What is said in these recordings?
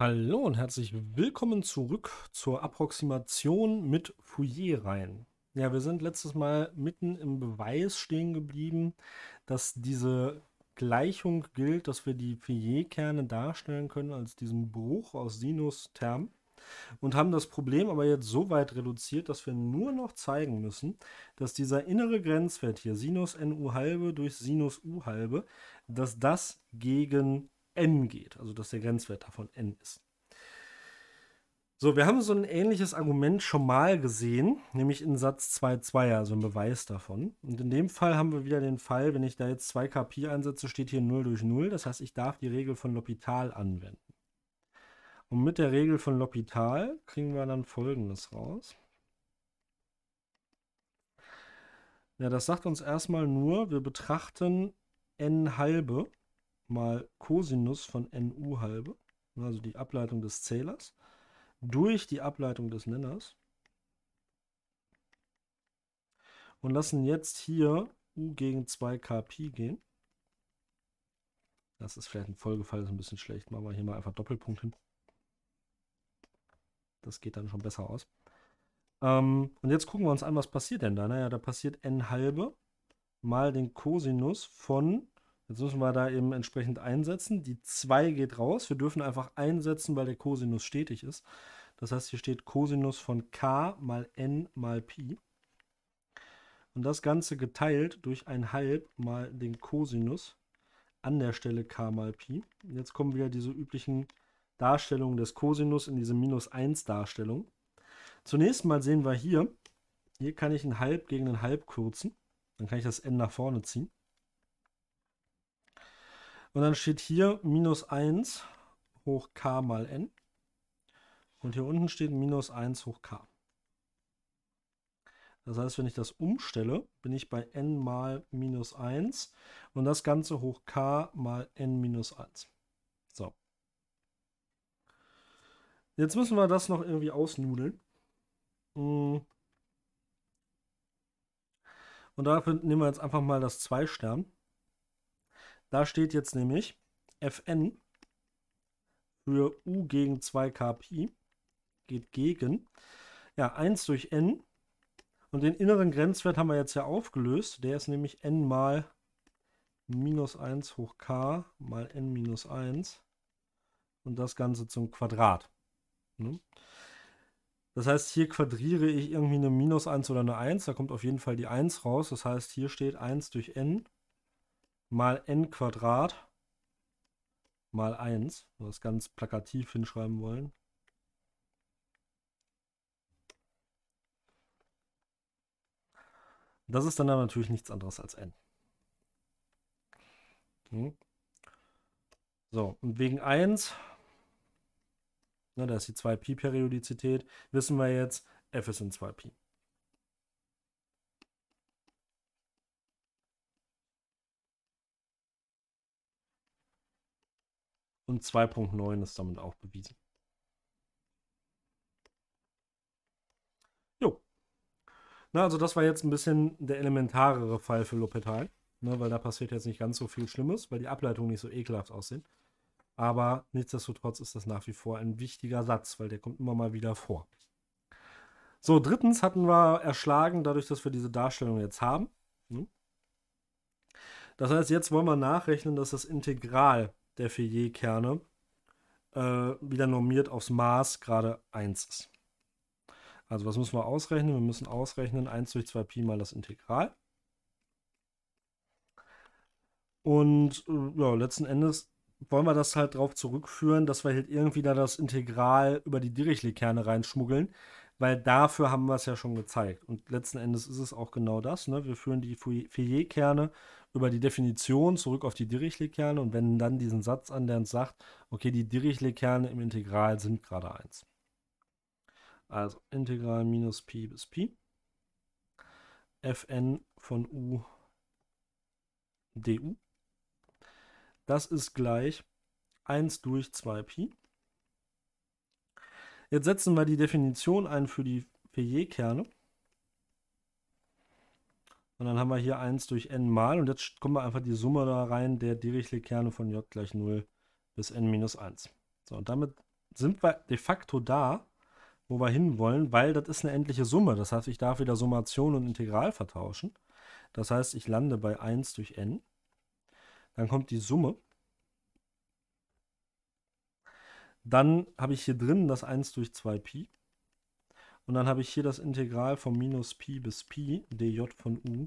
Hallo und herzlich willkommen zurück zur Approximation mit Fourier-Reihen. Ja, wir sind letztes Mal mitten im Beweis stehen geblieben, dass diese Gleichung gilt, dass wir die Fourier-Kerne darstellen können als diesen Bruch aus Sinus-Term und haben das Problem aber jetzt so weit reduziert, dass wir nur noch zeigen müssen, dass dieser innere Grenzwert hier Sinus nu halbe durch Sinus u halbe, dass das gegen n geht, also dass der Grenzwert davon n ist. So, wir haben so ein ähnliches Argument schon mal gesehen, nämlich in Satz 2.2, also ein Beweis davon. Und in dem Fall haben wir wieder den Fall, wenn ich da jetzt 2 kp einsetze, steht hier 0 durch 0. Das heißt, ich darf die Regel von L'Hopital anwenden. Und mit der Regel von L'Hopital kriegen wir dann folgendes raus. Ja, das sagt uns erstmal nur, wir betrachten n halbe mal Cosinus von nu halbe, also die Ableitung des Zählers, durch die Ableitung des Nenners und lassen jetzt hier u gegen 2k Pi gehen. Das ist vielleicht ein Folgefall, ist ein bisschen schlecht. Machen wir hier mal einfach Doppelpunkt hin. Das geht dann schon besser aus. Ähm, und jetzt gucken wir uns an, was passiert denn da. Naja, da passiert n halbe mal den Cosinus von Jetzt müssen wir da eben entsprechend einsetzen. Die 2 geht raus. Wir dürfen einfach einsetzen, weil der Cosinus stetig ist. Das heißt, hier steht Cosinus von k mal n mal pi. Und das Ganze geteilt durch ein halb mal den Cosinus an der Stelle k mal pi. jetzt kommen wieder diese üblichen Darstellungen des Cosinus in diese minus 1 Darstellung. Zunächst mal sehen wir hier, hier kann ich ein halb gegen ein halb kürzen. Dann kann ich das n nach vorne ziehen. Und dann steht hier minus 1 hoch k mal n. Und hier unten steht minus 1 hoch k. Das heißt, wenn ich das umstelle, bin ich bei n mal minus 1 und das Ganze hoch k mal n minus 1. So. Jetzt müssen wir das noch irgendwie ausnudeln. Mm. Und dafür nehmen wir jetzt einfach mal das 2-Stern. Da steht jetzt nämlich Fn für U gegen 2 KPI geht gegen. Ja, 1 durch n. Und den inneren Grenzwert haben wir jetzt ja aufgelöst. Der ist nämlich n mal minus 1 hoch k mal n minus 1. Und das Ganze zum Quadrat. Ne? Das heißt, hier quadriere ich irgendwie eine minus 1 oder eine 1. Da kommt auf jeden Fall die 1 raus. Das heißt, hier steht 1 durch n mal n Quadrat mal 1, wenn wir das ganz plakativ hinschreiben wollen. Das ist dann, dann natürlich nichts anderes als n. Hm. So, und wegen 1, ne, da ist die 2pi-Periodizität, wissen wir jetzt, f ist in 2pi. Und 2.9 ist damit auch bewiesen. Jo. Na, also das war jetzt ein bisschen der elementarere Fall für Lopetal. Ne, weil da passiert jetzt nicht ganz so viel Schlimmes, weil die Ableitungen nicht so ekelhaft aussehen. Aber nichtsdestotrotz ist das nach wie vor ein wichtiger Satz, weil der kommt immer mal wieder vor. So, drittens hatten wir erschlagen, dadurch, dass wir diese Darstellung jetzt haben. Ne? Das heißt, jetzt wollen wir nachrechnen, dass das Integral der Ferrier-Kerne äh, wieder normiert aufs Maß gerade 1 ist. Also was müssen wir ausrechnen? Wir müssen ausrechnen 1 durch 2 Pi mal das Integral. Und äh, ja, letzten Endes wollen wir das halt darauf zurückführen, dass wir halt irgendwie da das Integral über die Dirichlet-Kerne reinschmuggeln, weil dafür haben wir es ja schon gezeigt. Und letzten Endes ist es auch genau das. Ne? Wir führen die Fourier-Kerne über die Definition zurück auf die Dirichlet-Kerne und wenden dann diesen Satz an, der uns sagt, okay, die Dirichlet-Kerne im Integral sind gerade 1. Also Integral minus Pi bis Pi. Fn von U du. Das ist gleich 1 durch 2pi. Jetzt setzen wir die Definition ein für die Fourier-Kerne. Und dann haben wir hier 1 durch n mal und jetzt kommen wir einfach die Summe da rein der Dirichlet-Kerne von j gleich 0 bis n minus 1. So, und damit sind wir de facto da, wo wir hinwollen, weil das ist eine endliche Summe. Das heißt, ich darf wieder Summation und Integral vertauschen. Das heißt, ich lande bei 1 durch n. Dann kommt die Summe. Dann habe ich hier drin das 1 durch 2pi. Und dann habe ich hier das Integral von minus Pi bis Pi dj von u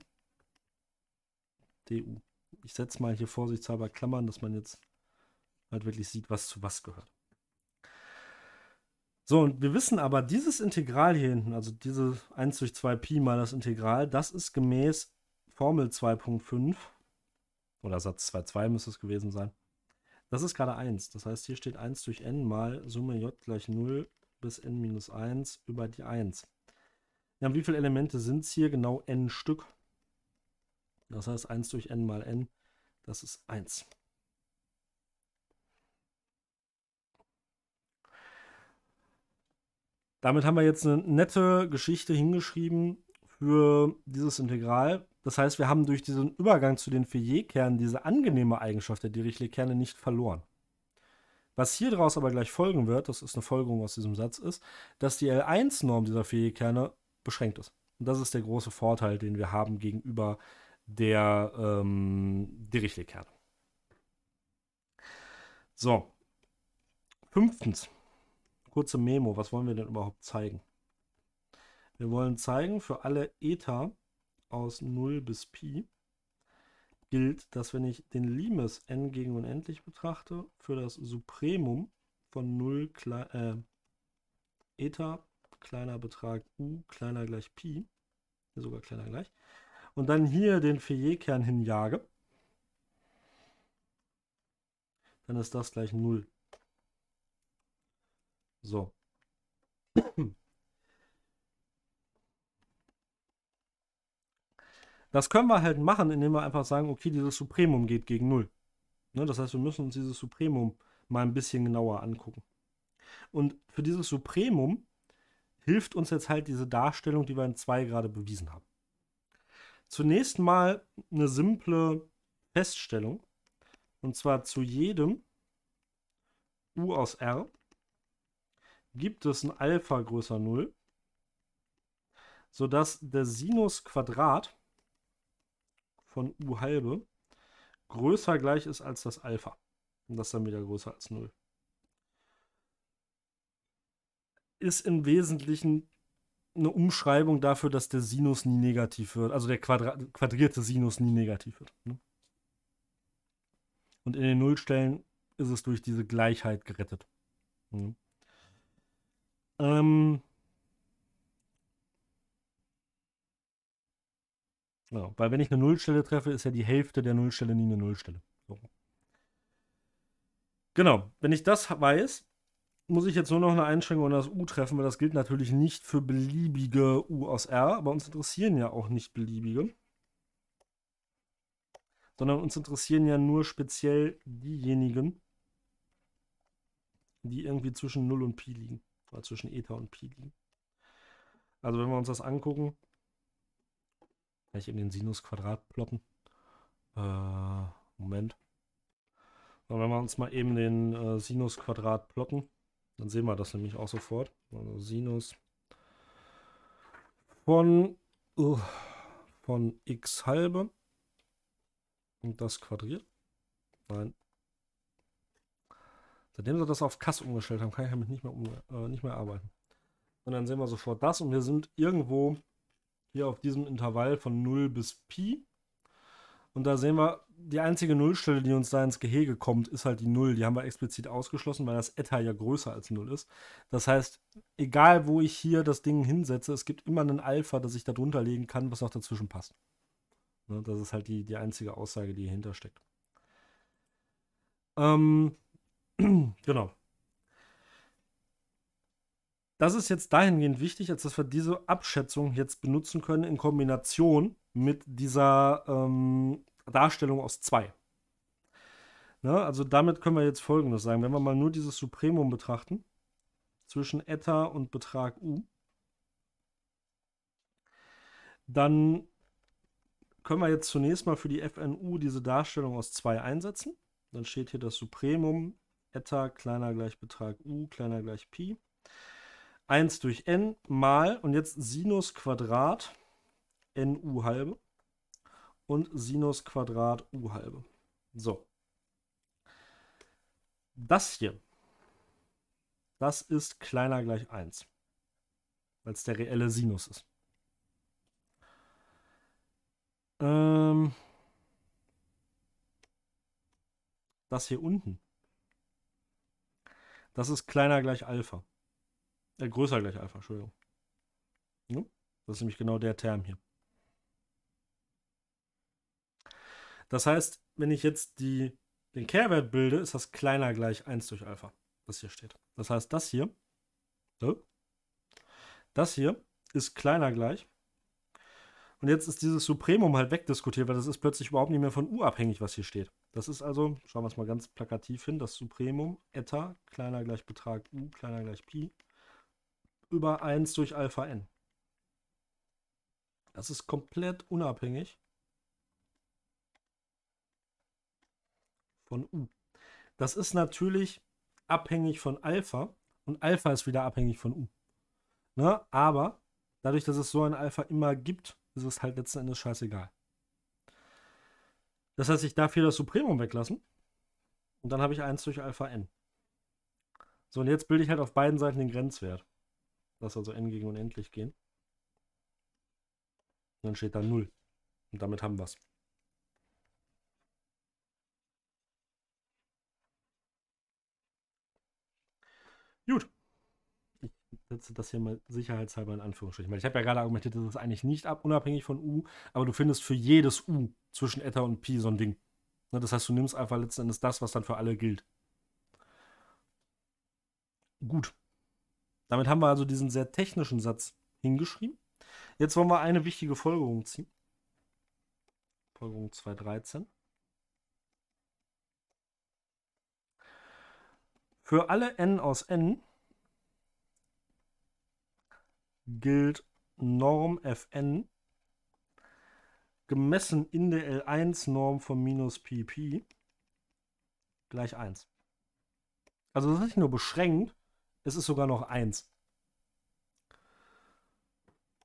du. Ich setze mal hier vorsichtshalber Klammern, dass man jetzt halt wirklich sieht, was zu was gehört. So, und wir wissen aber, dieses Integral hier hinten, also diese 1 durch 2 Pi mal das Integral, das ist gemäß Formel 2.5 oder Satz 2.2 müsste es gewesen sein. Das ist gerade 1. Das heißt, hier steht 1 durch n mal Summe j gleich 0 bis n minus 1 über die 1. Ja, wie viele Elemente sind es hier? Genau n Stück. Das heißt 1 durch n mal n, das ist 1. Damit haben wir jetzt eine nette Geschichte hingeschrieben für dieses Integral. Das heißt, wir haben durch diesen Übergang zu den Fourier-Kernen diese angenehme Eigenschaft der Dirichlet-Kerne nicht verloren. Was hier draus aber gleich folgen wird, das ist eine Folgerung aus diesem Satz, ist, dass die L1-Norm dieser Fähigkerne beschränkt ist. Und das ist der große Vorteil, den wir haben gegenüber der ähm, Dirichlet-Kerne. So. Fünftens. Kurze Memo. Was wollen wir denn überhaupt zeigen? Wir wollen zeigen für alle Eta aus 0 bis Pi, gilt, dass wenn ich den Limes n gegen unendlich betrachte, für das Supremum von 0 klei äh, eta kleiner Betrag u kleiner gleich pi, sogar kleiner gleich, und dann hier den Fourier-Kern hinjage, dann ist das gleich 0. So. Das können wir halt machen, indem wir einfach sagen, okay, dieses Supremum geht gegen 0. Ne? Das heißt, wir müssen uns dieses Supremum mal ein bisschen genauer angucken. Und für dieses Supremum hilft uns jetzt halt diese Darstellung, die wir in 2 gerade bewiesen haben. Zunächst mal eine simple Feststellung. Und zwar zu jedem U aus R gibt es ein Alpha größer 0, sodass der Sinus Quadrat von U halbe größer gleich ist als das Alpha. Und das dann wieder größer als 0. Ist im Wesentlichen eine Umschreibung dafür, dass der Sinus nie negativ wird, also der Quadra quadrierte Sinus nie negativ wird. Ne? Und in den Nullstellen ist es durch diese Gleichheit gerettet. Ne? Ähm, Genau, weil wenn ich eine Nullstelle treffe, ist ja die Hälfte der Nullstelle nie eine Nullstelle. So. Genau, wenn ich das weiß, muss ich jetzt nur noch eine Einschränkung an das U treffen, weil das gilt natürlich nicht für beliebige U aus R, aber uns interessieren ja auch nicht beliebige, sondern uns interessieren ja nur speziell diejenigen, die irgendwie zwischen 0 und Pi liegen, oder zwischen Eta und Pi liegen. Also wenn wir uns das angucken, kann ich eben den Sinus Quadrat ploppen? Äh, Moment. Und wenn wir uns mal eben den äh, Sinus Quadrat plotten, dann sehen wir das nämlich auch sofort. Also Sinus von, uh, von x halbe und das quadriert. Nein. Seitdem sie das auf Kass umgestellt haben, kann ich damit nicht mehr, um, äh, nicht mehr arbeiten. Und dann sehen wir sofort das und wir sind irgendwo hier auf diesem Intervall von 0 bis Pi. Und da sehen wir, die einzige Nullstelle, die uns da ins Gehege kommt, ist halt die Null. Die haben wir explizit ausgeschlossen, weil das Eta ja größer als Null ist. Das heißt, egal wo ich hier das Ding hinsetze, es gibt immer einen Alpha, das ich da drunter legen kann, was noch dazwischen passt. Ne, das ist halt die, die einzige Aussage, die hier hintersteckt. Ähm, genau. Das ist jetzt dahingehend wichtig, als dass wir diese Abschätzung jetzt benutzen können in Kombination mit dieser ähm, Darstellung aus 2. Ne? Also damit können wir jetzt Folgendes sagen. Wenn wir mal nur dieses Supremum betrachten, zwischen Eta und Betrag U, dann können wir jetzt zunächst mal für die FNU diese Darstellung aus 2 einsetzen. Dann steht hier das Supremum Eta kleiner gleich Betrag U kleiner gleich Pi. 1 durch n mal und jetzt Sinus Quadrat n u halbe und Sinus Quadrat u halbe. So. Das hier, das ist kleiner gleich 1, weil es der reelle Sinus ist. Ähm, das hier unten, das ist kleiner gleich Alpha. Äh, größer gleich Alpha, Entschuldigung. Ja, das ist nämlich genau der Term hier. Das heißt, wenn ich jetzt die, den Kehrwert bilde, ist das kleiner gleich 1 durch Alpha, was hier steht. Das heißt, das hier, das hier ist kleiner gleich. Und jetzt ist dieses Supremum halt wegdiskutiert, weil das ist plötzlich überhaupt nicht mehr von U abhängig, was hier steht. Das ist also, schauen wir es mal ganz plakativ hin, das Supremum, Eta, kleiner gleich Betrag U, kleiner gleich Pi, über 1 durch Alpha n. Das ist komplett unabhängig von U. Das ist natürlich abhängig von Alpha und Alpha ist wieder abhängig von U. Ne? Aber dadurch, dass es so ein Alpha immer gibt, ist es halt letzten Endes scheißegal. Das heißt, ich darf hier das Supremum weglassen und dann habe ich 1 durch Alpha n. So, und jetzt bilde ich halt auf beiden Seiten den Grenzwert. Lass also n gegen unendlich gehen. Und dann steht da 0. Und damit haben wir es. Gut. Ich setze das hier mal sicherheitshalber in Anführungsstrichen. Weil ich habe ja gerade argumentiert, das ist eigentlich nicht ab, unabhängig von U, aber du findest für jedes U zwischen Eta und Pi so ein Ding. Ne, das heißt, du nimmst einfach letzten Endes das, was dann für alle gilt. Gut. Damit haben wir also diesen sehr technischen Satz hingeschrieben. Jetzt wollen wir eine wichtige Folgerung ziehen. Folgerung 213. Für alle n aus n gilt Norm fn gemessen in der L1-Norm von minus pp gleich 1. Also das ist nicht nur beschränkt, es ist sogar noch 1.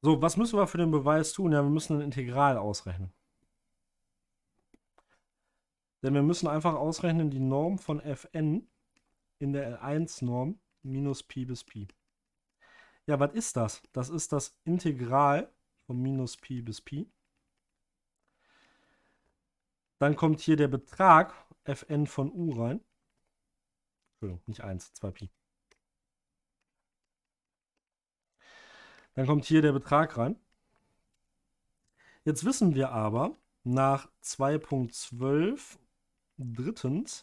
So, was müssen wir für den Beweis tun? Ja, wir müssen ein Integral ausrechnen. Denn wir müssen einfach ausrechnen die Norm von fn in der L1-Norm minus pi bis pi. Ja, was ist das? Das ist das Integral von minus pi bis pi. Dann kommt hier der Betrag fn von u rein. Entschuldigung, nicht 1, 2 pi. Dann kommt hier der Betrag rein. Jetzt wissen wir aber nach 2.12 drittens,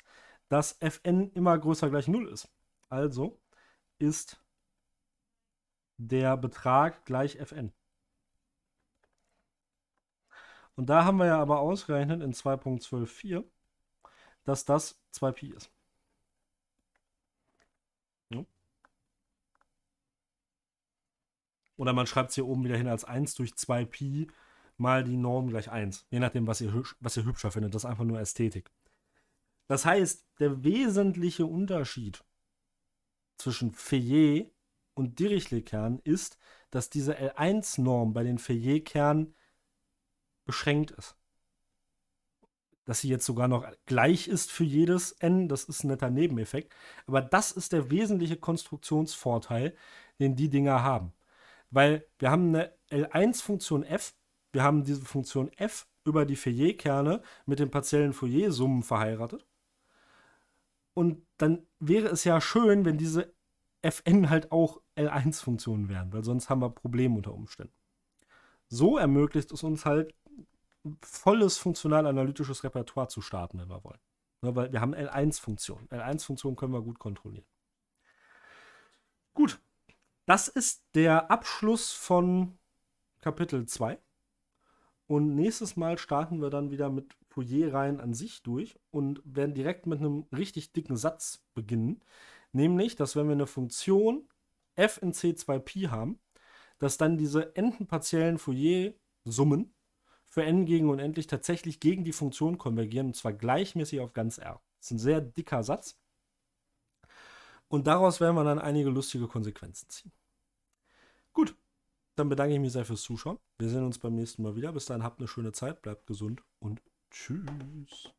dass fn immer größer gleich 0 ist. Also ist der Betrag gleich fn. Und da haben wir ja aber ausgerechnet in 2.12.4, dass das 2pi ist. Oder man schreibt es hier oben wieder hin als 1 durch 2pi mal die Norm gleich 1. Je nachdem, was ihr, was ihr hübscher findet. Das ist einfach nur Ästhetik. Das heißt, der wesentliche Unterschied zwischen Fayet und Dirichlet-Kern ist, dass diese L1-Norm bei den Fayet-Kernen beschränkt ist. Dass sie jetzt sogar noch gleich ist für jedes n, das ist ein netter Nebeneffekt. Aber das ist der wesentliche Konstruktionsvorteil, den die Dinger haben. Weil wir haben eine L1-Funktion f, wir haben diese Funktion f über die Fourier-Kerne mit den partiellen Fourier-Summen verheiratet. Und dann wäre es ja schön, wenn diese fn halt auch L1-Funktionen wären, weil sonst haben wir Probleme unter Umständen. So ermöglicht es uns halt, volles funktional-analytisches Repertoire zu starten, wenn wir wollen. Ne, weil wir haben L1-Funktionen. L1-Funktionen können wir gut kontrollieren. Gut, das ist der Abschluss von Kapitel 2. Und nächstes Mal starten wir dann wieder mit fourier reihen an sich durch und werden direkt mit einem richtig dicken Satz beginnen. Nämlich, dass wenn wir eine Funktion f in C2pi haben, dass dann diese endenpartiellen Fourier-Summen für n gegen unendlich tatsächlich gegen die Funktion konvergieren und zwar gleichmäßig auf ganz r. Das ist ein sehr dicker Satz. Und daraus werden wir dann einige lustige Konsequenzen ziehen. Gut, dann bedanke ich mich sehr fürs Zuschauen. Wir sehen uns beim nächsten Mal wieder. Bis dahin habt eine schöne Zeit, bleibt gesund und tschüss.